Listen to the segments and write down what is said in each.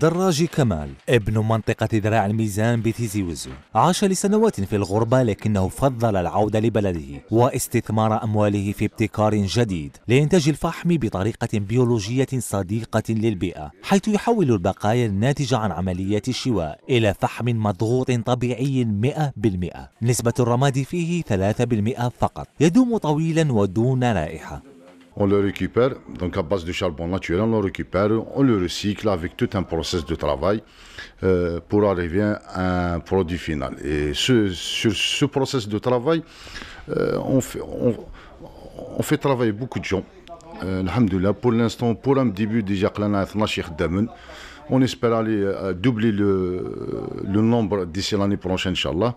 دراجي كمال ابن منطقة ذراع الميزان بتيزي وزو عاش لسنوات في الغربة لكنه فضل العودة لبلده واستثمار أمواله في ابتكار جديد لإنتاج الفحم بطريقة بيولوجية صديقة للبيئة حيث يحول البقايا الناتجة عن عمليات الشواء إلى فحم مضغوط طبيعي 100% نسبة الرماد فيه 3% فقط يدوم طويلا ودون رائحة on le récupère, donc à base de charbon naturel, on le récupère, on le recycle avec tout un process de travail euh, pour arriver à un produit final. Et ce, sur ce process de travail, euh, on, fait, on, fait, travailler beaucoup de gens. Euh, pour l'instant, pour un début, déjà, on espère aller doubler le, nombre d'ici l'année prochaine, Inch'Allah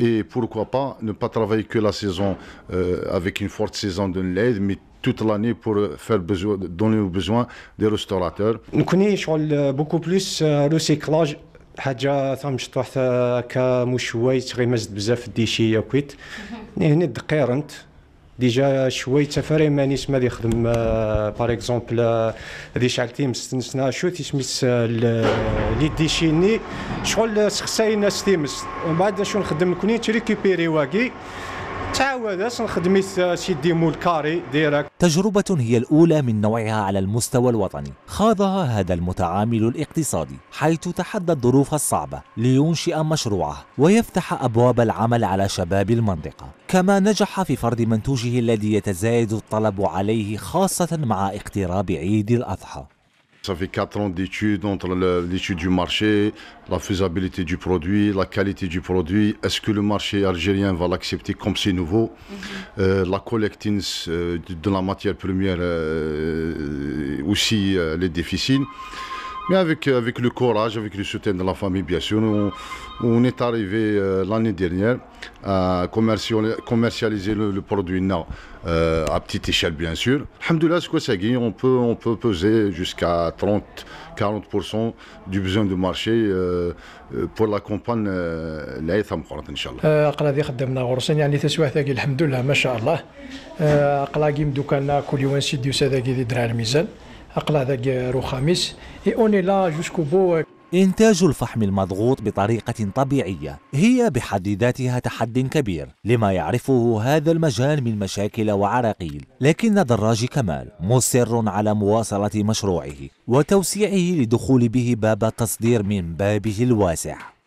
et pourquoi pas ne pas travailler que la saison avec une forte saison de l'aide, mais toute l'année pour faire besoin, donner aux besoins des restaurateurs. Nous connaissons beaucoup plus euh, le recyclage حاجه ثم شطوح كمشويت غير مازد بزاف دي شي يوكويت هنا الدقير انت ديجا شوي تفاري ما نيس ما دي خدم بار اكزومبل دي شعلتي مستنسنا شو تيسميت لي ديشيني شغل سخساي ناس تيمس ومن بعد شو نخدم كوني تريكيبيري واقي تعاوداش نخدمي شي ديمو الكاري ديريكت تجربة هي الأولى من نوعها على المستوى الوطني خاضها هذا المتعامل الاقتصادي حيث تحدى الظروف الصعبة لينشئ مشروعه ويفتح أبواب العمل على شباب المنطقة كما نجح في فرض منتوجه الذي يتزايد الطلب عليه خاصة مع اقتراب عيد الأضحى Ça fait 4 ans d'études entre l'étude du marché, la faisabilité du produit, la qualité du produit. Est-ce que le marché algérien va l'accepter comme c'est nouveau mhm. euh, La collecting euh, de la matière première euh, aussi, les déficits. Mais euh, avec, le courage, avec le soutien de la famille, bien sûr, on, est arrivé euh, l'année dernière à commercialiser le, produit euh, à petite échelle, bien sûr. Alhamdoulilah, ce que ça on peut, on peut peser jusqu'à 30-40% du besoin de marché pour la campagne Inch'Allah. أقلع ذاك رخاميس إي أوني لا جوسكو بو إنتاج الفحم المضغوط بطريقة طبيعية هي بحد ذاتها تحد كبير لما يعرفه هذا المجال من مشاكل وعراقيل لكن دراج كمال مصر على مواصلة مشروعه وتوسيعه لدخول به باب التصدير من بابه الواسع